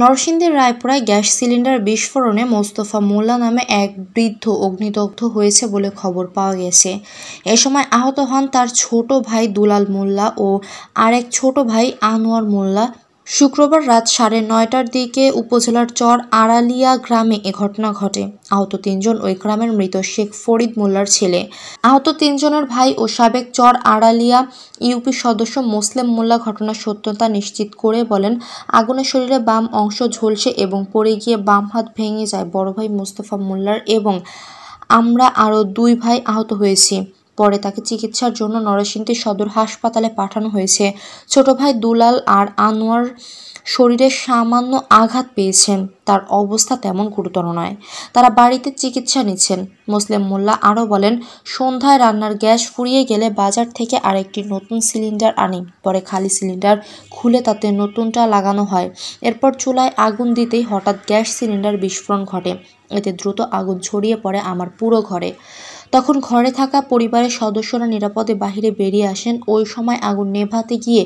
নরসিংদীর রায়পুরায় gas cylinder বিস্ফোরণে মোস্তফা মোল্লা নামে এক বৃদ্ধ অগ্নিদগ্ধ হয়েছে বলে খবর পাওয়া গেছে এ সময় আহত হন তার ছোট ভাই দুলাল মোল্লা ও আরেক ছোট ভাই আনোয়ার মোল্লা শুক্রবার রাত সাড়ে নয়টার দিকে উপজেলার চর আড়ালিয়া গ্রামে এ ঘটনা ঘটে আহত তিনজন ওই গ্রামের মৃত শেখ ফরিদ মোল্লার ছেলে আহত তিনজনের ভাই ও সাবেক চর আড়ালিয়া ইউপি সদস্য মুসলিম মোল্লা ঘটনার সত্যতা নিশ্চিত করে বলেন আগুনের শরীরে বাম অংশ ঝলসে এবং পড়ে গিয়ে বাম হাত ভেঙে যায় বড় ভাই মোস্তফা মোল্লার এবং আমরা আরও দুই ভাই আহত হয়েছি পরে তাকে চিকিৎসার জন্য নরসিংদী সদর হাসপাতালে পাঠানো হয়েছে ছোট ভাই দুলাল আর আনোয়ার শরীরে সামান্য আঘাত পেয়েছেন তার অবস্থা তেমন গুরুতর নয় তারা বাড়িতে চিকিৎসা নিচ্ছেন মুসলিম মোল্লা আরও বলেন সন্ধ্যায় রান্নার গ্যাস ফুরিয়ে গেলে বাজার থেকে আরেকটি নতুন সিলিন্ডার আনি পরে খালি সিলিন্ডার খুলে তাতে নতুনটা লাগানো হয় এরপর চুলায় আগুন দিতেই হঠাৎ গ্যাস সিলিন্ডার বিস্ফোরণ ঘটে এতে দ্রুত আগুন ছড়িয়ে পড়ে আমার পুরো ঘরে তখন ঘরে থাকা পরিবারের সদস্যরা নিরাপদে বাহিরে বেরিয়ে আসেন ওই সময় আগুন নেভাতে গিয়ে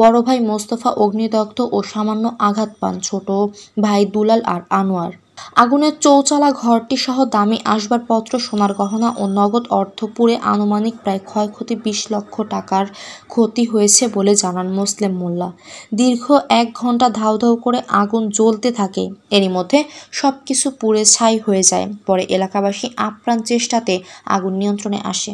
বড় ভাই মোস্তফা অগ্নিদগ্ধ ও সামান্য আঘাত পান ছোট ভাই দুলাল আর আনোয়ার আগুনের চৌচালা ঘরটি সহ দামি আসবাবপত্র সোনার গহনা ও নগদ অর্থ পুড়ে আনুমানিক প্রায় ক্ষয়ক্ষতি বিশ লক্ষ টাকার ক্ষতি হয়েছে বলে জানান মুসলিম মোল্লা দীর্ঘ এক ঘন্টা ধাউ ধাউ করে আগুন জ্বলতে থাকে এরই মধ্যে সব কিছু পুড়ে ছাই হয়ে যায় পরে এলাকাবাসী আপ্রাণ চেষ্টাতে আগুন নিয়ন্ত্রণে আসে